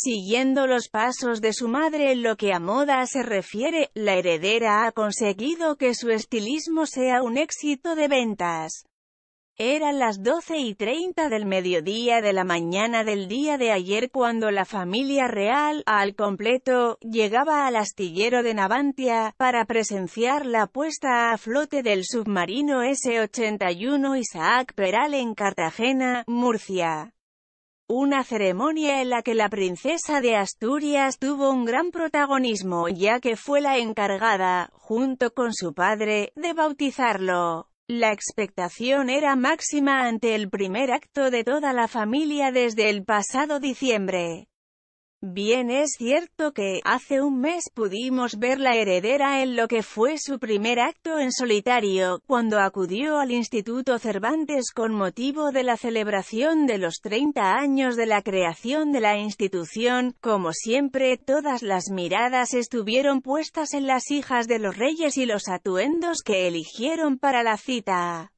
Siguiendo los pasos de su madre en lo que a moda se refiere, la heredera ha conseguido que su estilismo sea un éxito de ventas. Eran las 12 y 30 del mediodía de la mañana del día de ayer cuando la familia real, al completo, llegaba al astillero de Navantia, para presenciar la puesta a flote del submarino S-81 Isaac Peral en Cartagena, Murcia. Una ceremonia en la que la princesa de Asturias tuvo un gran protagonismo ya que fue la encargada, junto con su padre, de bautizarlo. La expectación era máxima ante el primer acto de toda la familia desde el pasado diciembre. Bien es cierto que, hace un mes pudimos ver la heredera en lo que fue su primer acto en solitario, cuando acudió al Instituto Cervantes con motivo de la celebración de los 30 años de la creación de la institución, como siempre todas las miradas estuvieron puestas en las hijas de los reyes y los atuendos que eligieron para la cita.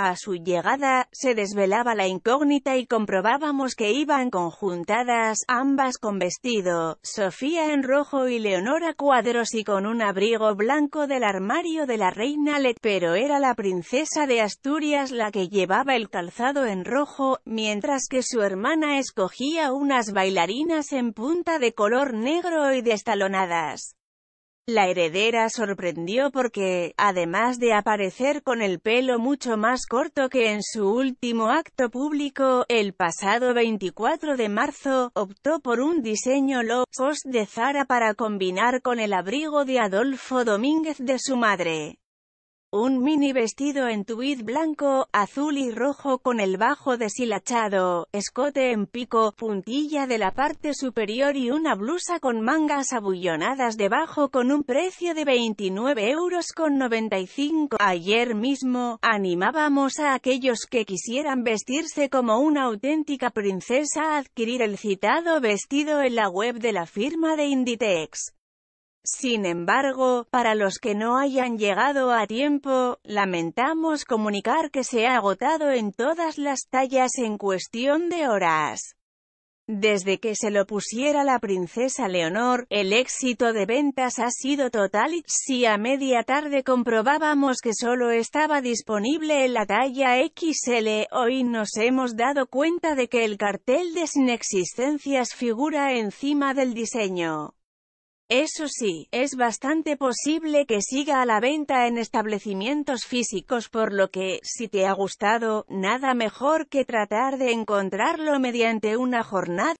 A su llegada, se desvelaba la incógnita y comprobábamos que iban conjuntadas, ambas con vestido, Sofía en rojo y Leonora cuadros y con un abrigo blanco del armario de la reina Let, pero era la princesa de Asturias la que llevaba el calzado en rojo, mientras que su hermana escogía unas bailarinas en punta de color negro y destalonadas. La heredera sorprendió porque, además de aparecer con el pelo mucho más corto que en su último acto público, el pasado 24 de marzo, optó por un diseño low cost de Zara para combinar con el abrigo de Adolfo Domínguez de su madre. Un mini vestido en tuit blanco, azul y rojo con el bajo deshilachado, escote en pico, puntilla de la parte superior y una blusa con mangas abullonadas debajo con un precio de 29,95 euros. Ayer mismo, animábamos a aquellos que quisieran vestirse como una auténtica princesa a adquirir el citado vestido en la web de la firma de Inditex. Sin embargo, para los que no hayan llegado a tiempo, lamentamos comunicar que se ha agotado en todas las tallas en cuestión de horas. Desde que se lo pusiera la princesa Leonor, el éxito de ventas ha sido total y, si a media tarde comprobábamos que solo estaba disponible en la talla XL, hoy nos hemos dado cuenta de que el cartel de sin existencias figura encima del diseño. Eso sí, es bastante posible que siga a la venta en establecimientos físicos por lo que, si te ha gustado, nada mejor que tratar de encontrarlo mediante una jornada